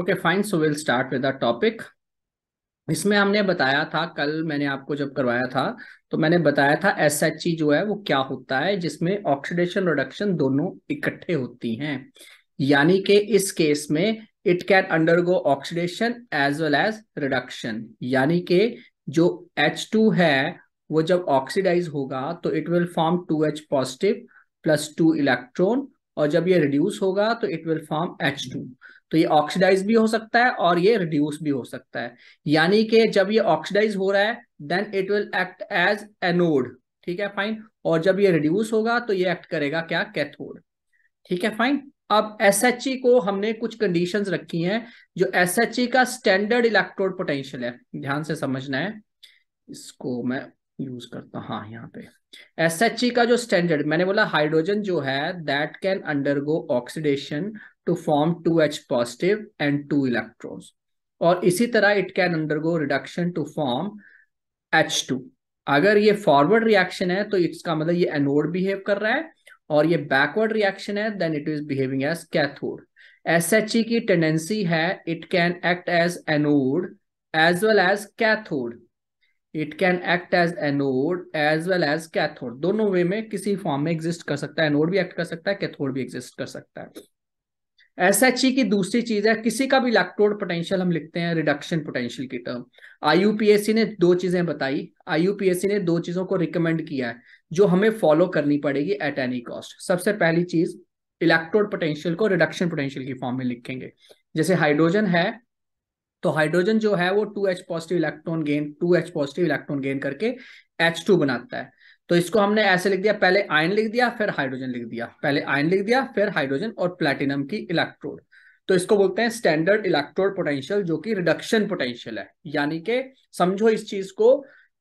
Okay fine so will start with topic इसमें हमने बताया था कल मैंने आपको जब करवाया था तो मैंने बताया था एस एच ई जो है वो क्या होता है जिसमें ऑक्सीडेशन रिडक्शन दोनों इकट्ठे होती हैं यानी कि इस केस में it can undergo oxidation as well as reduction यानी कि जो एच टू है वो जब ऑक्सीडाइज होगा तो it will form two H positive plus two electron और जब ये रिड्यूस होगा तो it will form H two तो ये ऑक्सीडाइज भी हो सकता है और ये रिड्यूस भी हो सकता है यानी कि जब ये ऑक्सीडाइज हो रहा है then it will act as anode ठीक है फाइन और जब ये रिड्यूस होगा तो ये एक्ट करेगा क्या कैथोड ठीक है फाइन अब एस e को हमने कुछ कंडीशन रखी हैं जो एस e का स्टैंडर्ड इलेक्ट्रोड पोटेंशियल है ध्यान से समझना है इसको मैं यूज करता हूं हाँ यहाँ पे एस e का जो स्टैंडर्ड मैंने बोला हाइड्रोजन जो है that can undergo oxidation to form two H positive and two electrons. और इसी तरह it can undergo reduction to form H two अगर ये फॉरवर्ड रिएक्शन है तो इसका मतलब ये एनोड बिहेव कर रहा है और ये बैकवर्ड रिएक्शन है then it is behaving as cathode S H E की टेंडेंसी है it can act as anode as well as cathode it can act as anode as well as cathode दोनों way में किसी form में exist कर सकता है anode भी एक्ट कर सकता है कैथोड भी एग्जिस्ट कर सकता है ऐसा ई की दूसरी चीज है किसी का भी इलेक्ट्रोड पोटेंशियल हम लिखते हैं रिडक्शन पोटेंशियल की टर्म सी ने दो चीजें बताई सी ने दो चीजों को रिकमेंड किया है जो हमें फॉलो करनी पड़ेगी एट एनी कॉस्ट सबसे पहली चीज इलेक्ट्रोड पोटेंशियल को रिडक्शन पोटेंशियल की फॉर्म में लिखेंगे जैसे हाइड्रोजन है तो हाइड्रोजन जो है वो two H positive electron gain two H positive electron gain करके एच टू बनाता है तो इसको हमने ऐसे लिख दिया पहले आयन लिख दिया फिर हाइड्रोजन लिख दिया पहले आयन लिख दिया फिर हाइड्रोजन और प्लेटिनम की इलेक्ट्रोड तो इसको बोलते हैं स्टैंडर्ड इलेक्ट्रोड पोटेंशियल जो कि रिडक्शन पोटेंशियल है यानी कि समझो इस चीज को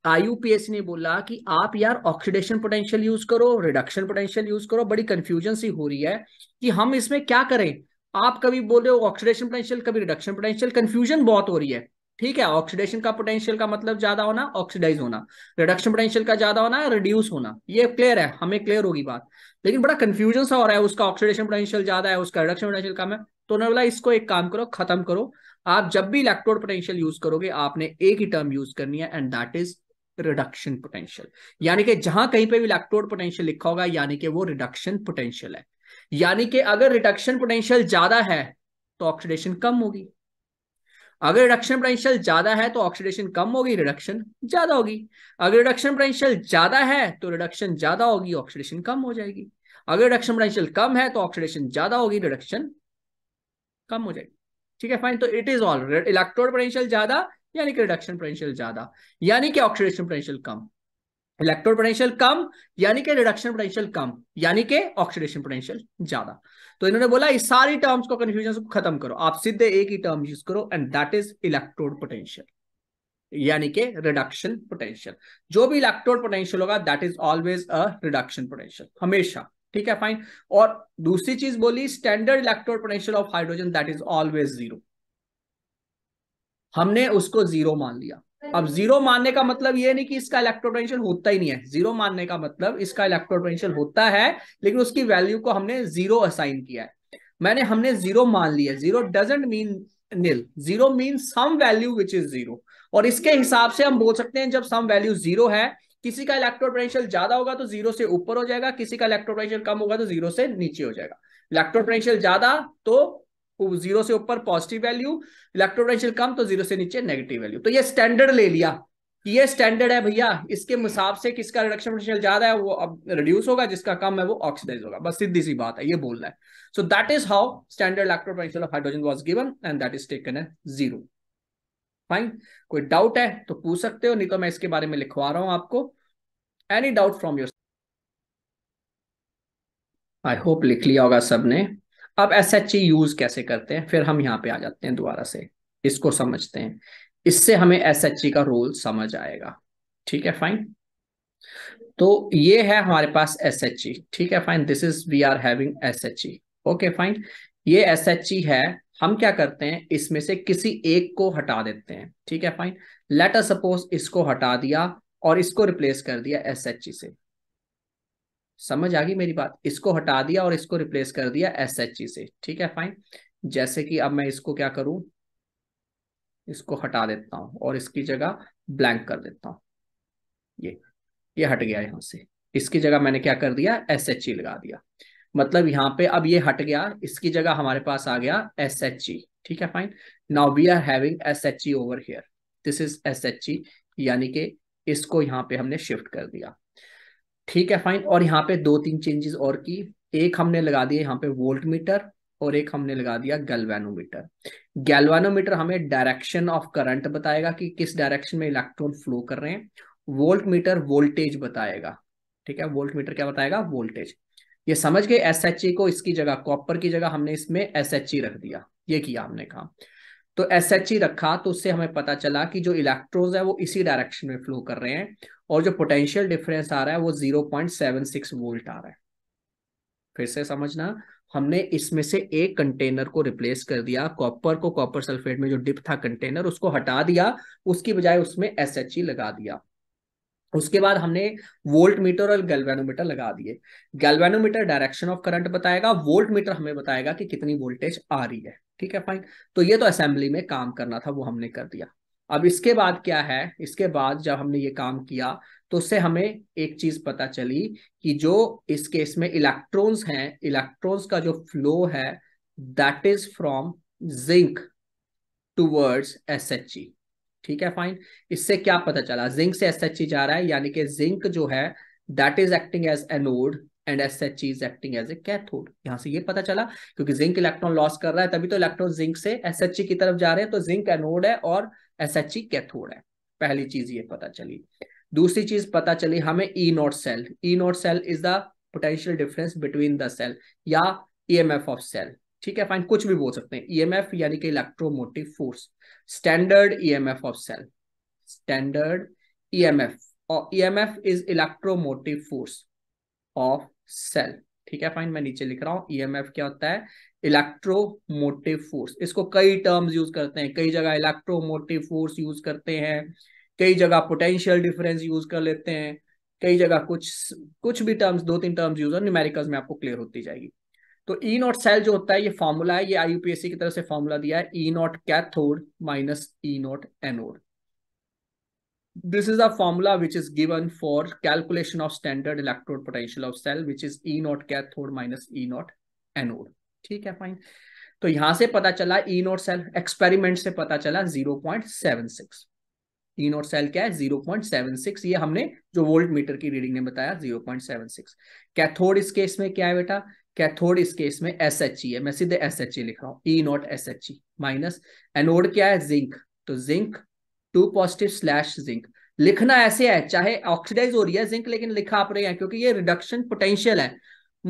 आईयूपीएस ने बोला कि आप यार ऑक्सीडेशन पोटेंशियल यूज करो रिडक्शन पोटेंशियल यूज करो बड़ी कंफ्यूजन सी हो रही है कि हम इसमें क्या करें आप कभी बोल रहे हो ऑक्सीडेशन पोटेंशियल कभी रिडक्शन पोटेंशियल कंफ्यूजन बहुत हो रही है ठीक है ऑक्सीडेशन का पोटेंशियल का मतलब ज्यादा होना ऑक्सीडाइज होना रिडक्शन पोटेंशियल का ज्यादा होना रिड्यूस होना ये क्लियर है हमें क्लियर होगी बात लेकिन बड़ा कंफ्यूजन सा हो रहा है उसका ऑक्सीडेशन पोटेंशियल ज्यादा है उसका रिडक्शन पोटेंशियल कम है तो उन्होंने बोला इसको एक काम करो खत्म करो आप जब भी इलेक्ट्रोड पोटेंशियल यूज करोगे आपने एक ही टर्म यूज करनी है and that is reduction potential यानी कि जहां कहीं पर भी इलेक्ट्रोड पोटेंशियल लिखा होगा यानी कि वो रिडक्शन पोटेंशियल है यानी कि अगर रिडक्शन पोटेंशियल ज्यादा है तो ऑक्सीडेशन कम होगी अगर रिडक्शन पोटेंशियल ज्यादा है तो ऑक्सीडेशन कम होगी रिडक्शन ज्यादा होगी अगर रिडक्शन पोटेंशियल ज्यादा है तो रिडक्शन ज्यादा होगी ऑक्सीडेशन कम हो जाएगी अगर रिडक्शन पोटेंशियल कम है तो ऑक्सीडेशन ज्यादा होगी रिडक्शन कम हो जाएगी ठीक है फाइन तो it is all electrode potential ज्यादा यानी कि रिडक्शन पोटेंशियल ज्यादा यानी कि ऑक्सीडेशन पोटेंशियल कम इलेक्ट्रोन पोटेंशियल कम यानी कि रिडक्शन पोटेंशियल कम यानी कि ऑक्सीडेशन पोटेंशियल ज्यादा तो इन्होंने बोला इस सारी टर्म्स को कंफ्यूजन को खत्म करो आप सीधे एक ही टर्म यूज करो and that is electrode potential यानी कि रिडक्शन पोटेंशियल जो भी इलेक्ट्रोड पोटेंशियल होगा that is always a reduction potential हमेशा ठीक है फाइन और दूसरी चीज बोली standard electrode potential of hydrogen that is always zero हमने उसको जीरो मान लिया अब जीरो मानने का मतलब ये नहीं कि इसका इलेक्ट्रोपोटेंशियल होता ही नहीं है जीरो मानने का मतलब इसका इलेक्ट्रोपोटेंशियल होता है लेकिन उसकी वैल्यू को हमने जीरो असाइन किया है मैंने हमने जीरो मान लिया zero doesn't mean nil zero mean some value which is zero और इसके हिसाब से हम बोल सकते हैं जब सम वैल्यू जीरो है किसी का इलेक्ट्रोपोटेंशियल ज्यादा होगा तो जीरो से ऊपर हो जाएगा किसी का इलेक्ट्रोपोटेंशियल कम होगा तो जीरो से नीचे हो जाएगा इलेक्ट्रोपोटेंशियल ज्यादा तो जीरो से ऊपर पॉजिटिव वैल्यू इलेक्ट्रोपोटेंशियल कम तो जीरो से नीचे नेगेटिव वैल्यू तो ये स्टैंडर्ड ले लिया ये स्टैंडर्ड है भैया इसके हिसाब से किसका रिडक्शन पोटेंशियल ज्यादा है वो अब रिड्यूस होगा जिसका कम है वो ऑक्सीडाइज होगा बस सीधी सी बात है ये बोलना है so that is how standard electropotential of hydrogen was given and that is taken है जीरो फाइन कोई डाउट है तो पूछ सकते हो नहीं तो मैं इसके बारे में लिखवा रहा हूं आपको any doubt from your I hope लिख लिया होगा सबने अब एस एच ई यूज कैसे करते हैं फिर हम यहाँ पे आ जाते हैं दोबारा से इसको समझते हैं इससे हमें एस एच ई का रोल समझ आएगा ठीक है फाइन तो ये है हमारे पास एस एच ई ठीक है fine this is we are having S H okay fine ये एस एच ई है हम क्या करते हैं इसमें से किसी एक को हटा देते हैं ठीक है फाइन लेटर सपोज इसको हटा दिया और इसको रिप्लेस कर दिया एस एच ई से समझ आ गई मेरी बात इसको हटा दिया और इसको रिप्लेस कर दिया एस एच ई से ठीक है फाइन जैसे कि अब मैं इसको क्या करूं इसको हटा देता हूं और इसकी जगह ब्लैंक कर देता हूं ये ये हट गया यहां से इसकी जगह मैंने क्या कर दिया एस एच ई लगा दिया मतलब यहाँ पे अब ये हट गया इसकी जगह हमारे पास आ गया एस एच ई ठीक है fine now we are having S H E over here this is S H E यानी कि इसको यहाँ पे हमने शिफ्ट कर दिया ठीक है फाइन और यहाँ पे दो तीन चेंजेस और की एक हमने लगा दिया यहाँ पे वोल्ट मीटर और एक हमने लगा दिया गैल्वेनोमीटर गैल्वेनोमीटर हमें डायरेक्शन ऑफ करंट बताएगा कि किस डायरेक्शन में इलेक्ट्रॉन फ्लो कर रहे हैं वोल्ट मीटर वोल्टेज बताएगा ठीक है वोल्ट मीटर क्या बताएगा वोल्टेज ये समझ गए एस को इसकी जगह कॉपर की जगह हमने इसमें एस रख दिया ये किया हमने काम तो एस एच ई रखा तो उससे हमें पता चला कि जो इलेक्ट्रॉन्स है वो इसी डायरेक्शन में फ्लो कर रहे हैं और जो पोटेंशियल डिफरेंस आ रहा है वो zero point seven six volt आ रहा है फिर से समझना हमने इसमें से एक कंटेनर को रिप्लेस कर दिया कॉपर को कॉपर सल्फेट में जो डिप था कंटेनर उसको हटा दिया उसकी बजाय उसमें एस एच ई लगा दिया उसके बाद हमने वोल्ट मीटर और गैल्वेनोमीटर लगा दिए गैल्वेनोमीटर डायरेक्शन ऑफ करंट बताएगा वोल्ट मीटर हमें बताएगा कि कितनी वोल्टेज आ रही है ठीक है फाइन तो ये तो असेंबली में काम करना था वो हमने कर दिया अब इसके बाद क्या है इसके बाद जब हमने ये काम किया तो उससे हमें एक चीज पता चली कि जो इस केस में इलेक्ट्रॉन्स हैं इलेक्ट्रॉन्स का जो फ्लो है that is from zinc towards S H E ठीक है फाइन इससे क्या पता चला जिंक से एस एच ई जा रहा है यानी कि जिंक जो है that is acting as anode and S H is acting as a cathode यहां से ये पता चला क्योंकि जिंक इलेक्ट्रॉन लॉस कर रहा है तभी तो इलेक्ट्रॉन जिंक से एस एच ई की तरफ जा रहे हैं तो जिंक एनोड है और एस एच ई कैथोड है पहली चीज ये पता चली दूसरी चीज पता चली हमें E naught cell E naught cell is the potential difference between the cell या E M F of cell ठीक है फाइन कुछ भी बोल सकते हैं ईएमएफ e यानी कि electromotive force standard EMF of cell standard EMF और EMF is electromotive force of cell ठीक है फाइन मैं नीचे लिख रहा हूं ईएमएफ e क्या होता है इलेक्ट्रोमोटिव फोर्स इसको कई टर्म्स यूज करते हैं कई जगह इलेक्ट्रोमोटिव फोर्स यूज करते हैं कई जगह पोटेंशियल डिफरेंस यूज कर लेते हैं कई जगह कुछ कुछ भी टर्म्स दो तीन टर्म्स यूज और न्यूमेरिकल्स में आपको क्लियर होती जाएगी तो ई नॉट सेल जो होता है ये फॉर्मूला है ये आई की तरफ से फॉर्मूला दिया है E naught cathode minus E naught anode this is a formula which is given for calculation of standard electrode potential of cell which is e naught cathode minus e naught anode e e ठीक है fine तो यहां से पता चला E naught cell experiment से पता चला zero point seven six E naught cell क्या है 0.76 ये हमने जो वोल्ट मीटर की रीडिंग ने बताया 0.76 कैथोड इस केस में क्या है बेटा कैथोड इस केस में एस एच ई है मैं सीधे एस एच ई लिख रहा हूँ E naught S H E minus anode क्या है जिंक तो zinc two positive slash zinc लिखना ऐसे है चाहे ऑक्सीडाइज हो रही है जिंक लेकिन लिखा आप रहे हैं क्योंकि ये रिडक्शन पोटेंशियल है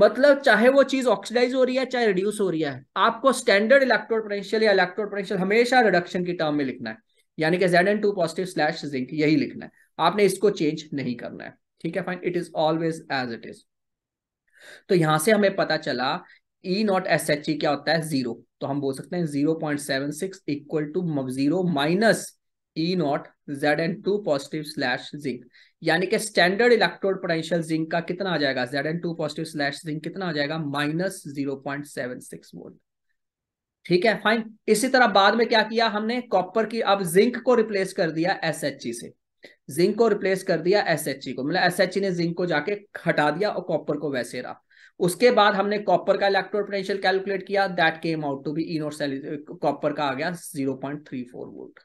मतलब चाहे वो चीज ऑक्सीडाइज हो रही है चाहे रिड्यूस हो रही है आपको स्टैंडर्ड इलेक्ट्रोड पोटेंशियल या इलेक्ट्रोड पोटेंशियल हमेशा रिडक्शन की टर्म में लिखना है यानी कि Z N two positive slash zinc यही लिखना है आपने इसको चेंज नहीं करना है ठीक है fine it is always as it is तो यहां से हमें पता चला E naught S H E क्या होता है जीरो तो हम बोल सकते हैं zero point seven six equal to zero minus E naught Z N two positive slash zinc यानी कि स्टैंडर्ड इलेक्ट्रोड पोटेंशियल जिंक का कितना आ जाएगा Z N two positive slash zinc कितना आ जाएगा minus zero point seven six volt ठीक है फाइन इसी तरह बाद में क्या किया हमने कॉपर की अब जिंक को रिप्लेस कर दिया एस एच ई से जिंक को रिप्लेस कर दिया एस को मतलब एस ने जिंक को जाके हटा दिया और कॉपर को वैसे रहा उसके बाद हमने कॉपर का इलेक्ट्रोड पोटेंशियल कैलकुलेट किया that came out to be इनोर सेल कॉपर का आ गया 0.34 वोल्ट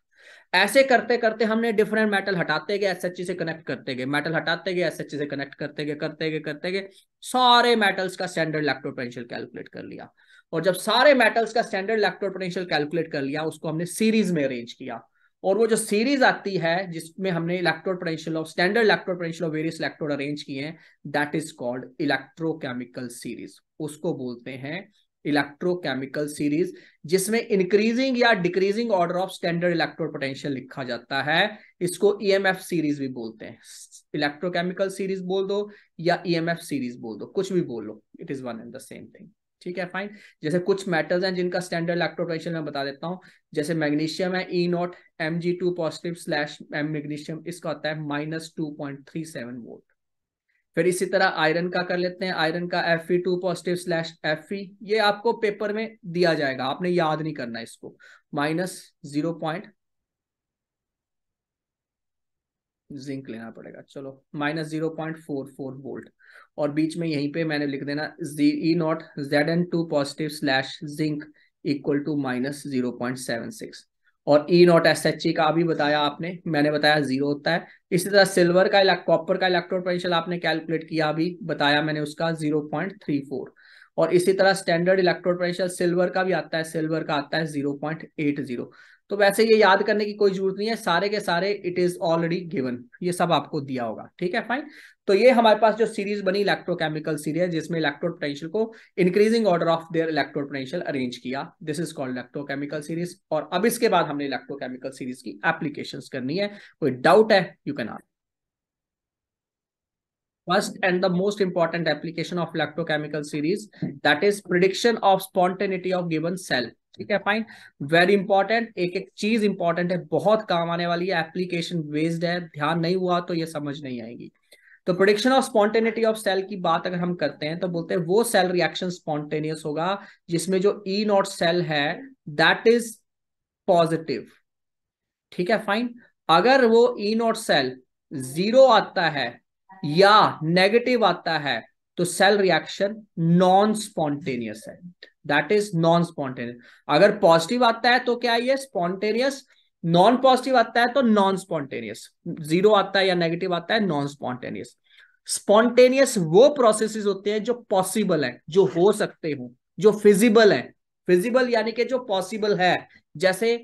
ऐसे करते करते हमने डिफरेंट मेटल हटाते गए एस से कनेक्ट करते गए मेटल हटाते गए एस से कनेक्ट करते गए करते गए करते गए सारे मेटल्स का स्टैंडर्ड इलेक्ट्रोड पोटेंशियल कैलकुलेट कर लिया और जब सारे मेटल्स का स्टैंडर्ड इलेक्ट्रोड पोटेंशियल कैलकुलेट कर लिया उसको हमने सीरीज में अरेंज किया और वो जो सीरीज आती है जिसमें हमने electrode potential of standard electrode potential of various electrode arrange किए हैं that is called electrochemical series उसको बोलते हैं इलेक्ट्रोकेमिकल सीरीज जिसमें इंक्रीजिंग या decreasing order of standard electrode potential लिखा जाता है इसको एफ e सीरीज भी बोलते हैं इलेक्ट्रोकेमिकल सीरीज बोल दो या एफ e सीरीज बोल दो कुछ भी बोल लो it is one and the same thing ठीक है फाइन जैसे कुछ मेटल्स हैं जिनका स्टैंडर्ड इलेक्ट्रोपोटेंशियल मैं बता देता हूँ जैसे मैग्नीशियम है E naught M G two positive slash M magnesium इसका होता है minus two point three seven volt फिर इसी तरह आयरन का कर लेते हैं आयरन का F E two positive slash F E ये आपको पेपर में दिया जाएगा आपने याद नहीं करना इसको माइनस जीरो पॉइंट जिंक लेना पड़ेगा चलो minus zero point four four volt और बीच में यहीं पे मैंने लिख देना E naught Z N two positive slash zinc equal to minus zero point seven six और E naught S H E का भी बताया आपने मैंने बताया जीरो होता है इसी तरह सिल्वर का कॉपर का इलेक्ट्रोड पोटेंशियल आपने कैलकुलेट किया अभी बताया मैंने उसका जीरो पॉइंट थ्री फोर और इसी तरह स्टैंडर्ड इलेक्ट्रोड पोटेंशियल सिल्वर का भी आता है सिल्वर का आता है जीरो पॉइंट एट जीरो तो वैसे ये याद करने की कोई जरूरत नहीं है सारे के सारे इट इज ऑलरेडी गिवन ये सब आपको दिया होगा ठीक है फाइन तो ये हमारे पास जो सीरीज बनी इलेक्ट्रोकेमिकल सीरीज जिसमें इलेक्ट्रोड पोटेंशियल को increasing order of their electrode potential arrange किया this is called electrochemical series और अब इसके बाद हमने इलेक्ट्रोकेमिकल सीरीज की एप्लीकेशन करनी है कोई डाउट है you can ask first and the most important application of electrochemical series that is prediction of spontaneity of given cell ठीक है फाइन वेरी इंपॉर्टेंट एक एक चीज इंपॉर्टेंट है बहुत काम आने वाली है एप्लीकेशन बेस्ड है ध्यान नहीं हुआ तो ये समझ नहीं आएगी तो prediction of spontaneity of cell की बात अगर हम करते हैं तो बोलते हैं वो सेल रिएक्शन स्पॉन्टेनियस होगा जिसमें जो ई नॉट सेल है दैट इज पॉजिटिव ठीक है फाइन अगर वो ई नॉट सेल जीरो आता है या नेगेटिव आता है तो सेल रिएक्शन नॉन स्पॉन्टेनियस है दैट इज नॉन स्पॉन्टेनियस अगर पॉजिटिव आता है तो क्या ये स्पॉन्टेनियस नॉन पॉजिटिव आता है तो नॉन स्पॉन्टेनियस जीरो आता है या नेगेटिव आता है नॉन स्पॉन्टेनियस स्पॉन्टेनियस वो प्रोसेसेस होते हैं जो पॉसिबल है जो हो सकते हो जो फिजिबल है फिजिबल यानी कि जो पॉसिबल है जैसे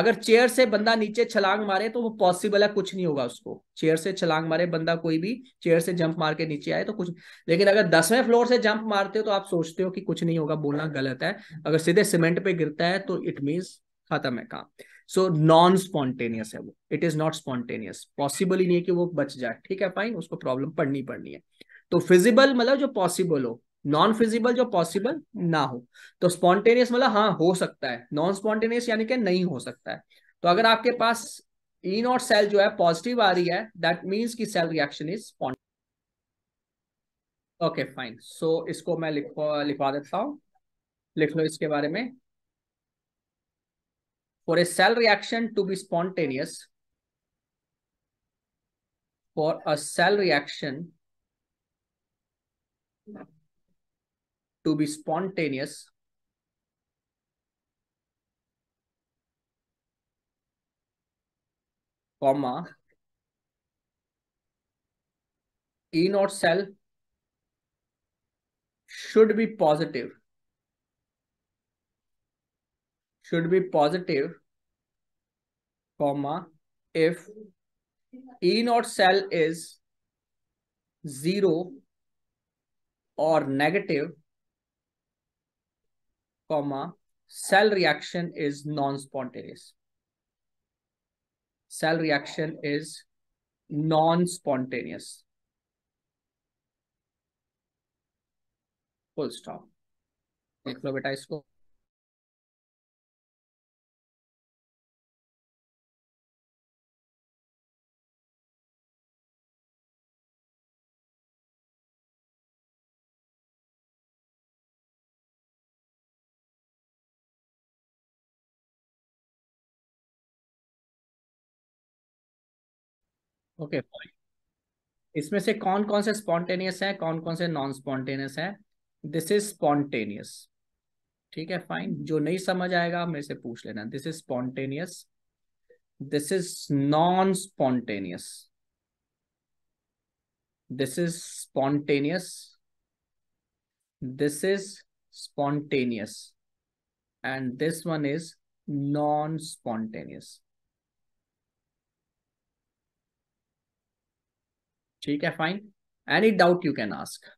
अगर चेयर से बंदा नीचे छलांग मारे तो वो पॉसिबल है कुछ नहीं होगा उसको चेयर से छलांग मारे बंदा कोई भी चेयर से जंप मार के नीचे आए तो कुछ लेकिन अगर दसवें फ्लोर से जंप मारते हो तो आप सोचते हो कि कुछ नहीं होगा बोलना गलत है अगर सीधे सीमेंट पे गिरता है तो इट मीन खत्म है काम सो नॉन स्पॉन्टेनियस है वो it is not spontaneous possible ही नहीं है कि वो बच जाए ठीक है फाइन उसको प्रॉब्लम पढ़नी पड़नी है तो फिजिबल मतलब जो पॉसिबल हो नॉन फिजिबल जो पॉसिबल ना हो तो स्पॉन्टेनियस मतलब हाँ हो सकता है नॉन स्पॉन्टेनियस यानी कि नहीं हो सकता है तो अगर आपके पास ई नॉट सेल जो है पॉजिटिव आ रही है दैट मीन्स की cell reaction is okay fine so इसको मैं लिखवा लिखवा देता हूँ लिख लो इसके बारे में For a cell reaction to be spontaneous, for a cell reaction to be spontaneous, comma, E naught cell should be positive should be positive, comma, if E naught cell is zero or negative, comma, cell reaction is non-spontaneous. Cell reaction is non-spontaneous. Full stop. Eclovetized okay इसमें से कौन कौन से spontaneous है कौन कौन से non spontaneous है दिस इज स्पॉन्टेनियस ठीक है फाइन जो नहीं समझ आएगा मेरे से पूछ लेना this is spontaneous this is non spontaneous this is spontaneous this is spontaneous and this one is non spontaneous ठीक है fine any doubt you can ask